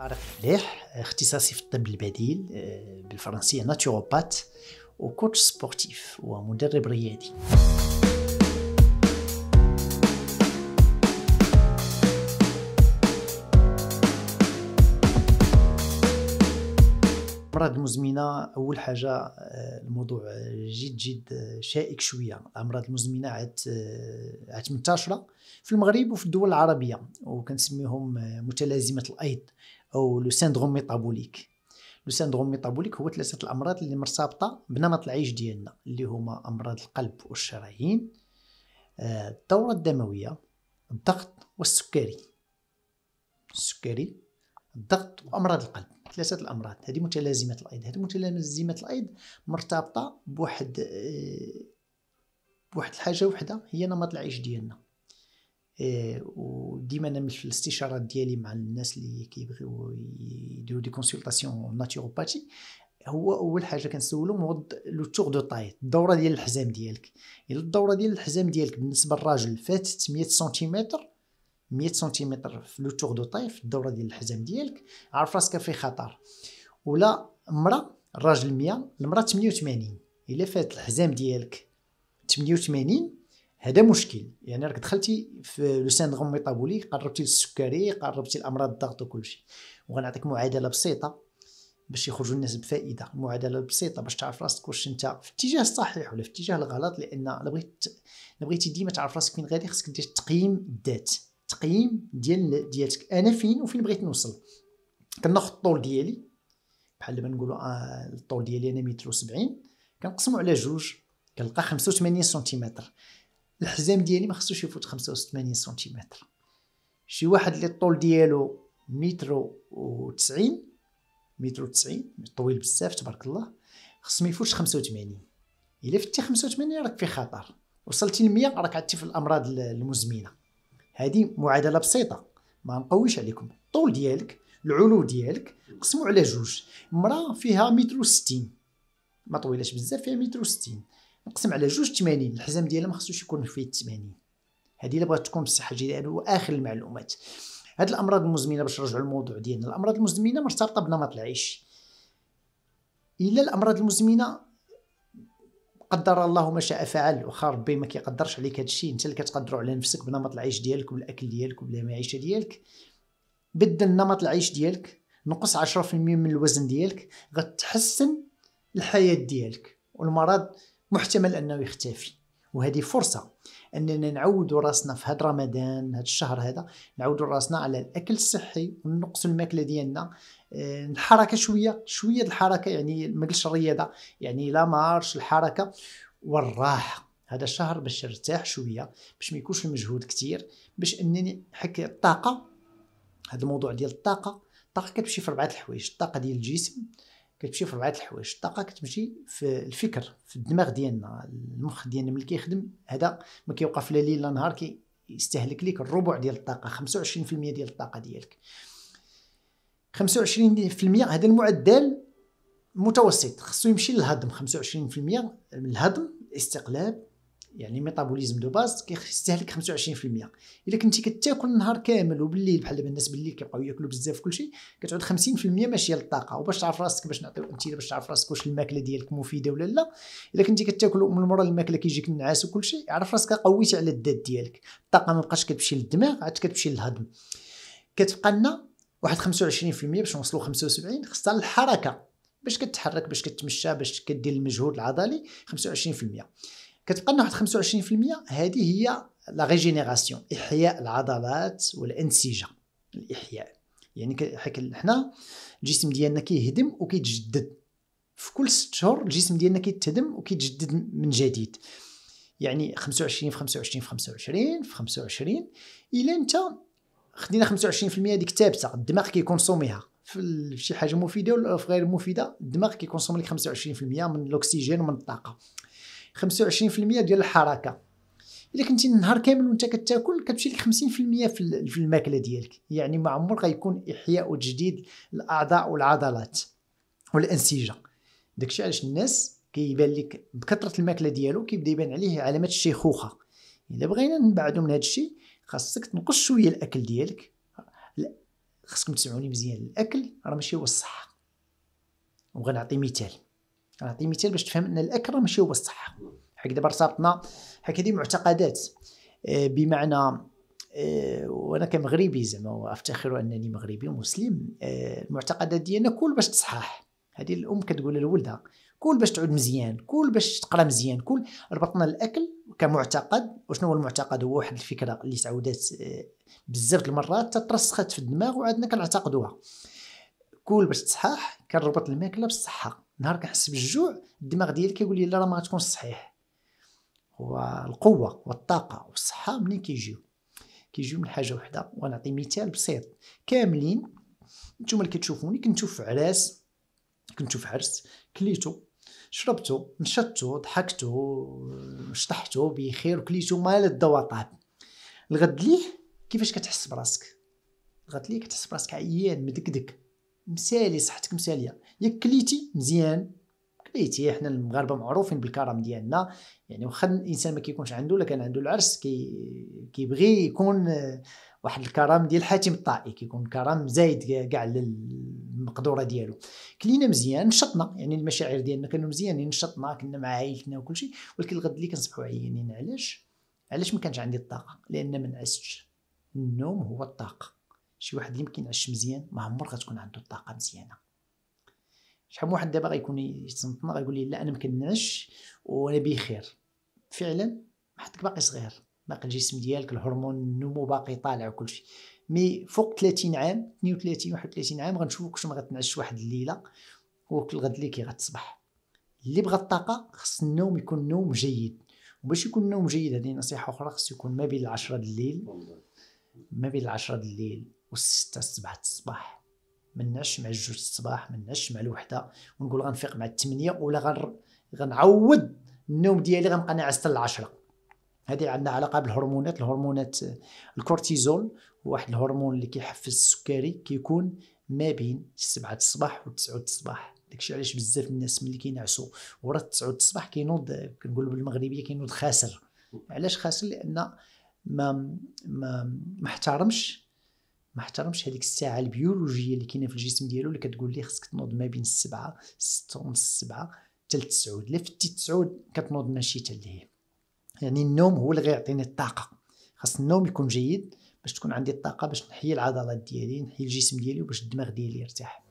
طارق فلاح اختصاصي في الطب البديل آه، بالفرنسيه ناتوروبات وكوتش سبورتيف ومدرب رياضي الامراض المزمنه اول حاجه آه، الموضوع جد جد شائك شويه الامراض المزمنه عاد آه، عاد منتشره في المغرب وفي الدول العربيه وكنسميهم آه، متلازمه الايض او لو سيندروم ميتابوليك لو سيندروم ميتابوليك هو ثلاثه الامراض اللي مرتبطه بنمط العيش ديالنا اللي هما امراض القلب والشرايين الدوره الدمويه الضغط والسكري السكري الضغط وامراض القلب ثلاثه الامراض هذه متلازمه الايض هذه متلازمه الايض مرتبطه بواحد آه، بواحد الحاجه وحده هي نمط العيش ديالنا آه، وديما انا في الاستشارات ديالي مع الناس اللي كيبغيو يديروا دي كونسلطاسيون ناتيوروباتي هو اول حاجه كنسولهم هو لو تور دو طاي الدوره ديال الحزام ديالك الا الدوره ديال الحزام ديالك بالنسبه للراجل فاتت 100 سنتيمتر 100 سنتيمتر في لو تور دو طيف في الدوره ديال الحزام ديالك عارف راسك في خطر ولا مرأة الراجل 100 المرأة 88 الا فات الحزام ديالك 88 هذا مشكل يعني راك دخلتي في لو سيندروم ميتابوليك قربتي للسكري قربتي لامراض الضغط وكلشي وغنعطيك معادله بسيطه باش يخرجوا الناس بفائده معادله بسيطه باش تعرف راسك واش انت في الاتجاه الصحيح ولا في الاتجاه الغلط لان الا بغيت ديما تعرف راسك فين غادي خصك دير تقييم الذات التقييم ديال ديالك انا فين وفين بغيت نوصل كناخذ الطول ديالي بحال دابا نقولوا آه، الطول ديالي انا متر وسبعين كنقسمو على جوج كنلقى 85 سنتيمتر الحزام ديالي ما خصوش يفوت 85 سنتيمتر شي واحد اللي الطول ديالو متر وتسعين 90 متر وتسعين 90 طويل بزاف تبارك الله خص ما يفوتش 85 الا فتي 85 راك في خطر وصلتي ل 100 راك عدتي في الامراض المزمنه هذه معادله بسيطه ما نقويش عليكم الطول ديالك العلو ديالك قسمو على جوج مراه فيها متر وستين ما طويلاش بزاف فيها متر وستين نقسم على جوج تمانين الحزام ديالها ما خصوش يكون فيه تمانين هذه اللي بغات تكون بصحه جيدة واخر المعلومات هاد الامراض المزمنه باش نرجعوا للموضوع ديالنا الامراض المزمنه مرتبطه بنمط العيش الا الامراض المزمنه قدر الله ما شاء فعل واخا ربي ما كيقدرش عليك هذا الشيء انت اللي كتقدروا على نفسك بنمط العيش ديالك والاكل ديالك المعيشه ديالك بدل نمط العيش ديالك نقص 10% من الوزن ديالك غتحسن الحياه ديالك والمرض محتمل انه يختفي وهذه فرصه اننا نعود راسنا في هذا رمضان هذا الشهر هذا نعود راسنا على الاكل الصحي ونقص الماكله ديالنا آه، الحركه شويه شويه الحركه يعني ما الرياضه يعني لا مارش الحركه والراحه هذا الشهر باش نرتاح شويه باش ما يكونش المجهود كثير باش انني حكي الطاقه هذا الموضوع ديال الطاقه الطاقه كتمشي في اربعه الحوايج الطاقه ديال الجسم كتمشي في ربعه الحوايج الطاقه كتمشي في الفكر في الدماغ ديالنا المخ ديالنا ملي كيخدم هذا ما كيوقف لا ليل لا نهار كيستهلك ليك الربع ديال الطاقه 25% ديال الطاقه ديالك 25% هذا المعدل متوسط خصو يمشي للهضم 25% من الهضم الاستقلاب يعني ميتابوليزم دو باز كيستهلك 25% الا كنتي كتاكل النهار كامل وبالليل بحال دابا الناس بالليل كيبقاو ياكلوا بزاف كلشي كتعود 50% ماشيه للطاقه وباش تعرف راسك باش نعطيو امثله باش تعرف راسك واش الماكله ديالك مفيده ولا لا الا كنتي كتاكل من مورا الماكله كيجيك النعاس وكلشي عرف راسك قويتي على الذات ديالك الطاقه ما بقاش كتمشي للدماغ عاد كتمشي للهضم كتبقى لنا واحد 25% باش نوصلوا 75 خصها الحركه باش كتحرك باش كتمشى باش كدير المجهود العضلي 25% كتبقى لنا واحد 25% هذه هي لا ريجينيراسيون احياء العضلات والانسجه الاحياء يعني حيت حنا الجسم ديالنا كيهدم وكيتجدد في كل ست شهور الجسم ديالنا كيتهدم وكيتجدد من جديد يعني 25 في 25 في 25 في 25 الى انت خدينا 25% هذيك ثابته الدماغ كيكونسوميها في شي حاجه مفيده ولا في غير مفيده الدماغ كيكونسوم لك 25% من الاكسجين ومن الطاقه 25% ديال الحركه الا كنتي النهار كامل وانت كتاكل كتمشي لك 50% في, الماكله ديالك يعني ما عمر غيكون احياء وتجديد الاعضاء والعضلات والانسجه داكشي علاش الناس كيبان لك بكثره الماكله ديالو كيبدا يبان عليه علامات الشيخوخه الا بغينا نبعدو من هذا الشيء خاصك تنقص شويه الاكل ديالك خاصكم تسمعوني مزيان الاكل راه ماشي هو الصحه وغنعطي مثال نعطي مثال باش تفهم ان راه ماشي هو الصح حيت دابا ارتبطنا حيت هذه معتقدات آه، بمعنى آه، وانا كمغربي زعما وافتخر انني مغربي ومسلم آه، المعتقدات ديالنا كل باش تصحح هذه الام كتقول لولدها كل باش تعود مزيان كل باش تقرا مزيان كل ربطنا الاكل كمعتقد وشنو هو المعتقد هو واحد الفكره اللي تعودات بزاف المرات تترسخت في الدماغ وعندنا كنعتقدوها كل باش تصحح كنربط الماكله بالصحه نهار كنحس بالجوع الدماغ ديالي كيقول لي لا راه ما غتكونش صحيح القوه والطاقه والصحه منين كيجيو كيجيو من حاجه وحده ونعطي مثال بسيط كاملين نتوما اللي كتشوفوني كنتو في عراس كنتو في عرس كليتو شربتو نشطتو ضحكتو شطحتو بخير وكليتو مال الدواء طاب الغد ليه كيفاش كتحس براسك الغد ليه كتحس براسك عيان مدكدك مسالي صحتك مساليه ياك كليتي مزيان كليتي حنا المغاربه معروفين بالكرم ديالنا يعني واخا الانسان ما كيكونش عنده ولا كان عنده العرس كي كيبغي يكون آه، واحد الكرم ديال حاتم الطائي كيكون كرم زايد كاع المقدوره ديالو كلينا مزيان نشطنا يعني المشاعر ديالنا كانوا مزيانين نشطنا كنا مع عائلتنا وكل شيء ولكن الغد اللي كنصبحوا عيانين علاش علاش ما كانش عندي الطاقه لان ما نعستش النوم هو الطاقه شي واحد يمكن يعش مزيان ما عمر غتكون عنده الطاقه مزيانه شحال من واحد دابا غيكون يتسنطنا غيقول لي لا انا مكنعش وانا بخير فعلا حدك باقي صغير باقي الجسم ديالك الهرمون النمو باقي طالع وكلشي مي فوق 30 عام 32 31 عام غنشوفك واش غتنعش واحد الليله وك الغد اللي كي غتصبح اللي بغى الطاقه خص النوم يكون نوم جيد وباش يكون النوم جيد هذه نصيحه اخرى خص يكون ما بين 10 د الليل ما بين 10 د الليل والستة الصباح الصباح مناش مع الجوج الصباح مناش مع الوحدة ونقول غنفيق مع الثمانية ولا غن... غنعوض النوم ديالي غنبقى ناعس حتى العشرة هذه عندنا علاقة بالهرمونات الهرمونات الكورتيزول واحد الهرمون اللي كيحفز السكري كيكون ما بين سبعة الصباح و وتسعة الصباح داكشي علاش بزاف الناس ملي كينعسوا ورا تسعة الصباح كينوض كنقولوا بالمغربيه كينوض خاسر علاش خاسر لان ما ما ما احترمش ما احترمش هذيك الساعه البيولوجيه اللي كاينه في الجسم ديالو اللي كتقول ليه خصك تنوض ما بين السبعه ستة ونص سبعة حتى لتسعود لا فتي تسعود كتنوض ماشي حتى ليه يعني النوم هو اللي غيعطيني الطاقه خاص النوم يكون جيد باش تكون عندي الطاقه باش نحيي العضلات ديالي نحيي الجسم ديالي وباش الدماغ ديالي يرتاح